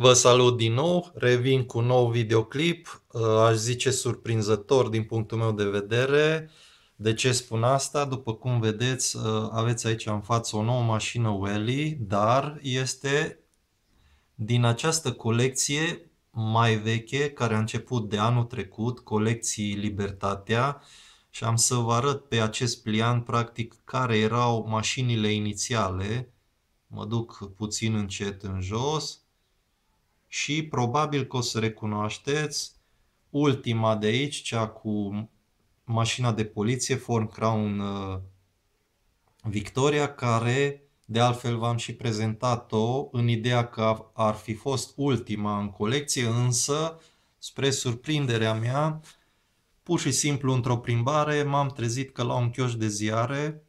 Vă salut din nou, revin cu un nou videoclip, uh, aș zice surprinzător din punctul meu de vedere. De ce spun asta? După cum vedeți, uh, aveți aici în față o nouă mașină Welly, dar este din această colecție mai veche care a început de anul trecut, colecții Libertatea, și am să vă arăt pe acest pliant practic care erau mașinile inițiale. Mă duc puțin încet în jos și probabil că o să recunoașteți ultima de aici, cea cu mașina de poliție Ford Crown uh, Victoria, care de altfel v-am și prezentat-o în ideea că ar fi fost ultima în colecție, însă, spre surprinderea mea, pur și simplu într-o plimbare m-am trezit că la un chioș de ziare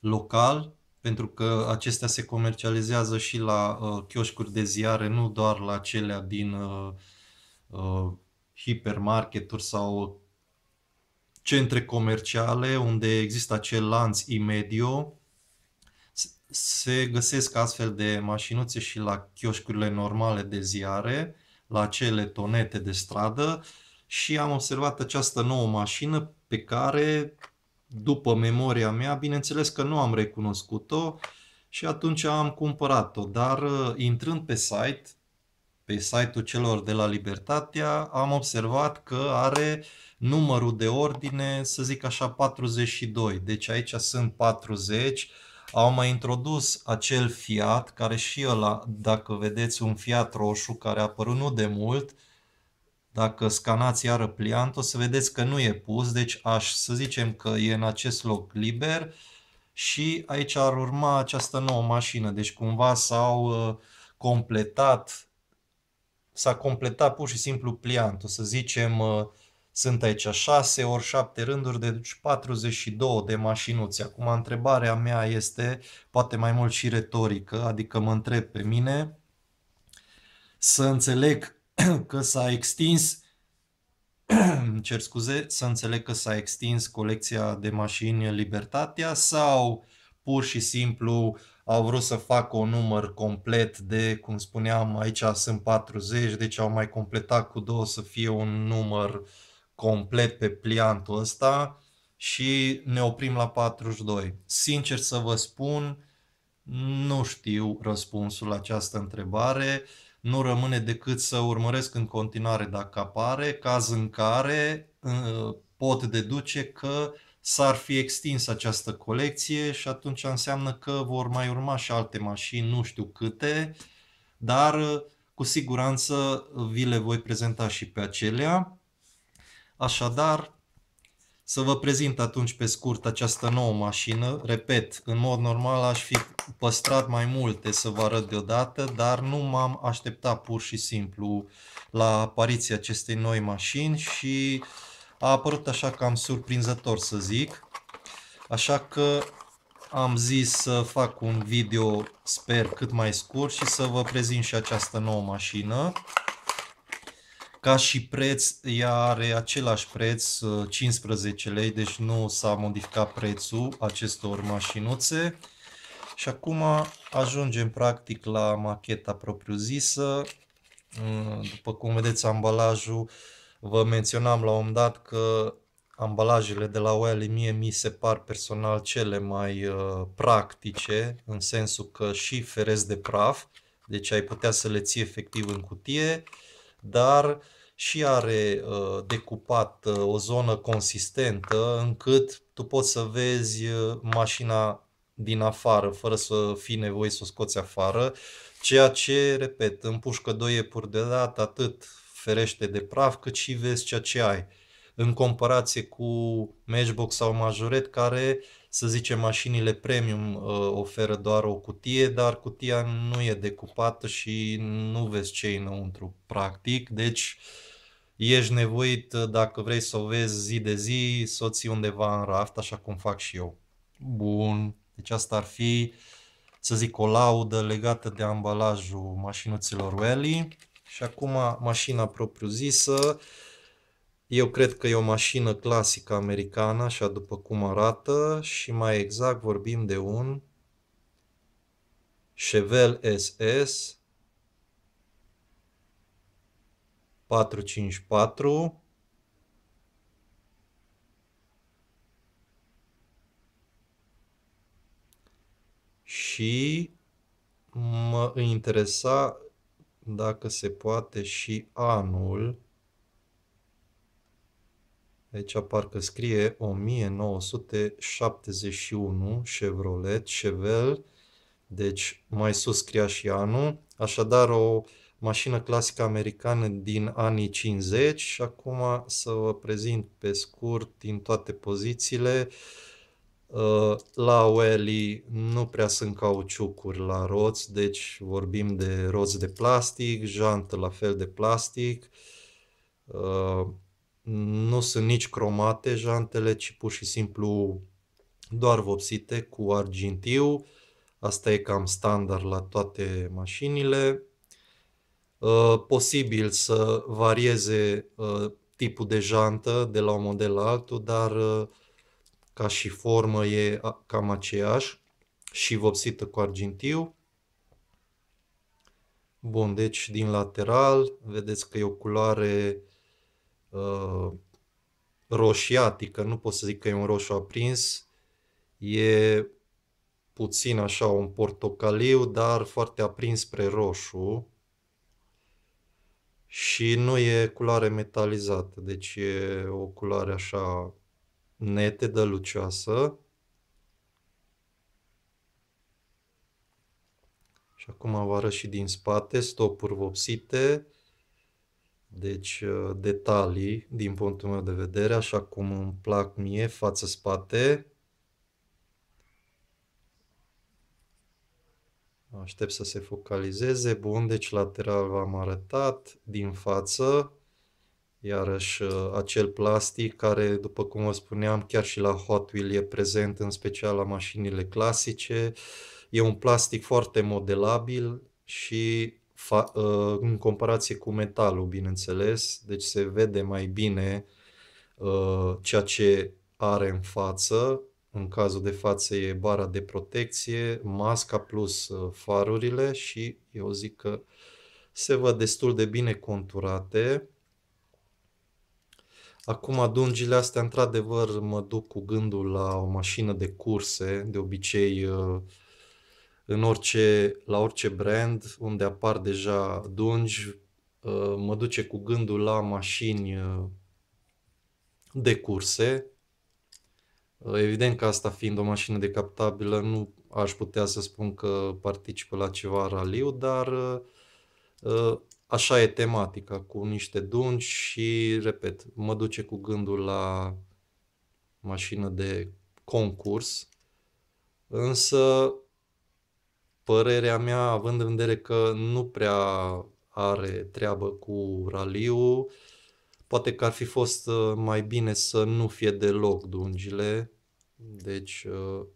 local pentru că acestea se comercializează și la uh, chioșcuri de ziare, nu doar la celea din uh, uh, hipermarketuri sau centre comerciale unde există acel lanț imedio. Se găsesc astfel de mașinuțe și la chioșcurile normale de ziare, la cele tonete de stradă și am observat această nouă mașină pe care după memoria mea, bineînțeles că nu am recunoscut-o și atunci am cumpărat-o, dar uh, intrând pe site, pe site-ul celor de la Libertatea, am observat că are numărul de ordine, să zic așa, 42. Deci aici sunt 40. Au mai introdus acel fiat, care și ăla, dacă vedeți, un fiat roșu care a apărut nu de mult, dacă scanați iară pliant, o să vedeți că nu e pus, deci aș să zicem că e în acest loc liber și aici ar urma această nouă mașină. Deci cumva s-au uh, completat, s-a completat pur și simplu O Să zicem, uh, sunt aici 6 ori 7 rânduri, deci 42 de mașinuțe. Acum întrebarea mea este, poate mai mult și retorică, adică mă întreb pe mine, să înțeleg că s-a extins, cer scuze, să înțeleg că s-a extins colecția de mașini Libertatea sau pur și simplu au vrut să facă un număr complet de, cum spuneam, aici sunt 40, deci au mai completat cu două să fie un număr complet pe pliantul ăsta și ne oprim la 42. Sincer să vă spun, nu știu răspunsul la această întrebare. Uh, nu rămâne decât să urmăresc în continuare dacă apare, caz în care pot deduce că s-ar fi extins această colecție și atunci înseamnă că vor mai urma și alte mașini, nu știu câte, dar cu siguranță vi le voi prezenta și pe acelea. Așadar, să vă prezint atunci pe scurt această nouă mașină. Repet, în mod normal aș fi păstrat mai multe să vă arăt deodată, dar nu m-am așteptat pur și simplu la apariția acestei noi mașini și a apărut așa cam surprinzător să zic. Așa că am zis să fac un video, sper, cât mai scurt și să vă prezint și această nouă mașină. Ca și preț, ea are același preț, 15 uh, lei, deci nu s-a modificat prețul acestor mașinuțe. Și acum ajungem practic la macheta propriu-zisă. Mm, după cum vedeți ambalajul, vă menționam la un dat că ambalajele de la OL mie mi se par personal cele mai uh, practice, în sensul că și ferez de praf, deci ai putea să le ții efectiv în cutie, dar și are uh, decupat uh, o zonă consistentă încât tu poți să vezi uh, mașina din afară, fără să fii nevoie să o scoți afară, ceea ce, repet, împușcă doi iepuri de dat, atât ferește de praf, cât și vezi ceea ce ai. În comparație cu Matchbox sau Majoret, care, să zicem, mașinile premium uh, oferă doar o cutie, dar cutia nu e decupată și nu vezi ce e înăuntru, practic. Deci, uh, ești nevoit, uh, dacă vrei să o vezi zi de zi, să o ții undeva în raft, așa cum fac și eu. Bun. Deci asta ar fi, să zic, o laudă legată de ambalajul mașinuților Welly. Și acum mașina propriu-zisă. Eu cred că e o mașină clasică americană, așa după cum arată, și mai exact vorbim de un Chevelle SS 454 și mă interesa dacă se poate și anul. Aici parcă scrie 1971 Chevrolet Chevel, deci mai sus scria și anul. Așadar o mașină clasică americană din anii 50 și acum să vă prezint pe scurt din toate pozițiile. La Welly nu prea sunt cauciucuri la roți, deci vorbim de roți de plastic, jantă la fel de plastic. Nu sunt nici cromate jantele, ci pur și simplu doar vopsite cu argintiu. Asta e cam standard la toate mașinile Uh, posibil să varieze uh, tipul de jantă de la un model la altul, dar uh, ca și formă e cam aceeași și vopsită cu argintiu. Bun, deci din lateral vedeți că e o culoare uh, roșiatică, nu pot să zic că e un roșu aprins, e puțin așa un portocaliu, dar foarte aprins spre roșu și nu e culoare metalizată, deci e o culoare așa netedă, lucioasă. Și acum vă arăt și din spate, stopuri vopsite, deci uh, detalii din punctul meu de vedere, așa cum îmi plac mie, față-spate. Aștept să se focalizeze. Bun, deci lateral v-am arătat, din față, iarăși uh, acel plastic care, după cum vă spuneam, chiar și la Hot Wheel e prezent, în special la mașinile clasice. E un plastic foarte modelabil și uh, în comparație cu metalul, bineînțeles, deci se vede mai bine uh, ceea ce are în față, în cazul de față e bara de protecție, masca plus uh, farurile și eu zic că se văd destul de bine conturate. Acum adungile astea, într-adevăr, mă duc cu gândul la o mașină de curse, de obicei uh, în orice, la orice brand unde apar deja dungi, uh, mă duce cu gândul la mașini de curse, Evident că asta fiind o mașină decaptabilă, nu aș putea să spun că participă la ceva raliu, dar uh, așa e tematica, cu niște dunci și, repet, mă duce cu gândul la mașină de concurs, însă părerea mea, având în vedere că nu prea are treabă cu raliu. Poate că ar fi fost uh, mai bine să nu fie deloc dungile, deci uh,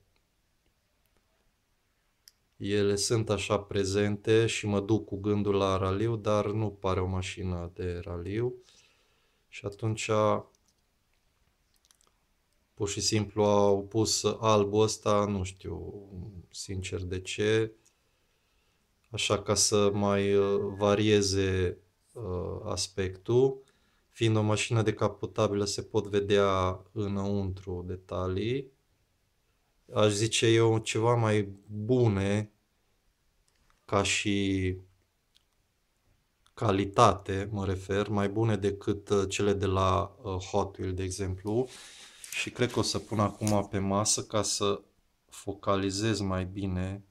ele sunt așa prezente și mă duc cu gândul la raliu, dar nu pare o mașină de raliu. Și atunci pur și simplu au pus albul ăsta, nu știu sincer de ce, așa ca să mai uh, varieze aspectul. Fiind o mașină decapotabilă, se pot vedea înăuntru detalii. Aș zice eu ceva mai bune ca și calitate, mă refer, mai bune decât uh, cele de la uh, Hot Wheels, de exemplu. Și cred că o să pun acum pe masă ca să focalizez mai bine,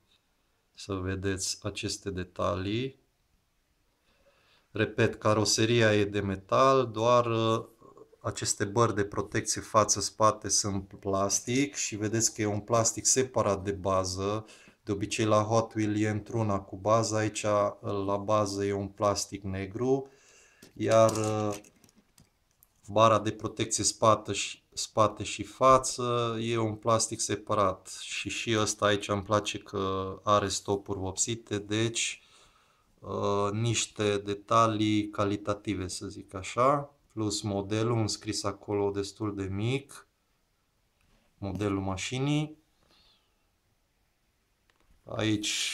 să vedeți aceste detalii. Repet, caroseria e de metal, doar uh, aceste bări de protecție față-spate sunt plastic și vedeți că e un plastic separat de bază. De obicei la Hot Wheel e într-una cu bază, aici uh, la bază e un plastic negru, iar uh, bara de protecție spate și, spate și față e un plastic separat și și ăsta aici îmi place că are stopuri vopsite, deci Uh, niște detalii calitative, să zic așa, plus modelul înscris acolo destul de mic, modelul mașinii. Aici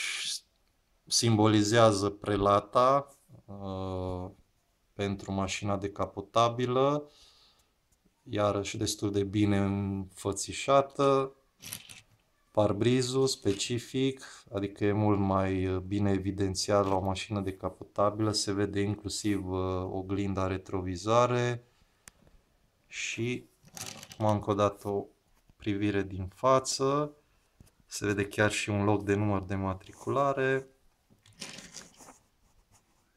simbolizează prelata uh, pentru mașina decapotabilă, iarăși destul de bine înfățișată. Parbrizul specific, adică e mult mai uh, bine evidențiat la o mașină decapotabilă, se vede inclusiv uh, oglinda retrovizoare și m încă o dată o privire din față, se vede chiar și un loc de număr de matriculare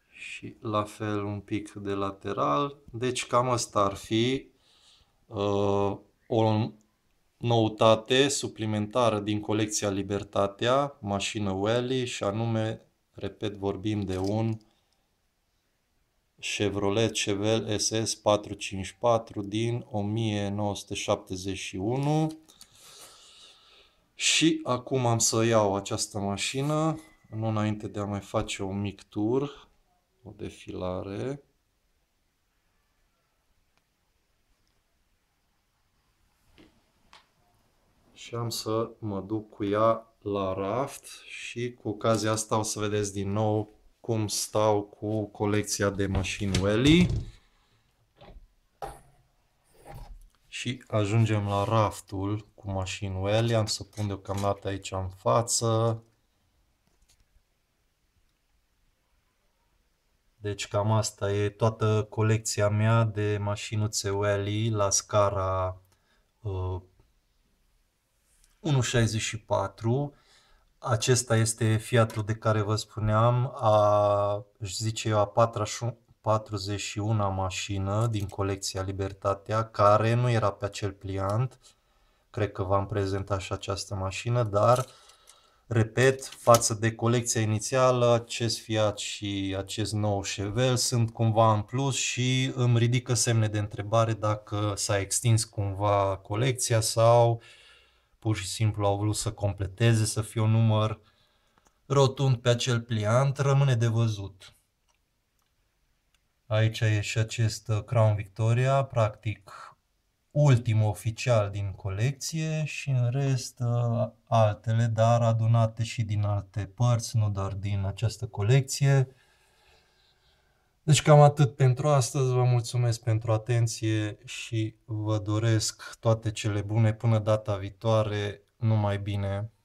și la fel un pic de lateral. Deci cam asta ar fi uh, o noutate suplimentară din colecția Libertatea, mașină Welly și anume, repet, vorbim de un Chevrolet Chevel SS 454 din 1971 și acum am să iau această mașină, nu înainte de a mai face un mic tur, o defilare. și am să mă duc cu ea la raft și cu ocazia asta o să vedeți din nou cum stau cu colecția de mașini Welly. Și ajungem la raftul cu mașini Welly. Am să pun deocamdată aici în față. Deci cam asta e toată colecția mea de mașinuțe Welly la scara uh, 1.64. Acesta este Fiatul de care vă spuneam, a, zice eu, a 41-a mașină din colecția Libertatea, care nu era pe acel pliant. Cred că v-am prezentat și această mașină, dar, repet, față de colecția inițială, acest Fiat și acest nou Chevel sunt cumva în plus și îmi ridică semne de întrebare dacă s-a extins cumva colecția sau uh, pur și simplu au vrut să completeze, să fie un număr rotund pe acel pliant, rămâne de văzut. Aici e și acest uh, Crown Victoria, practic ultimul oficial din colecție și în rest uh, altele, dar adunate și din alte părți, nu doar din această colecție. Deci cam atât pentru astăzi, vă mulțumesc pentru atenție și vă doresc toate cele bune până data viitoare, numai bine!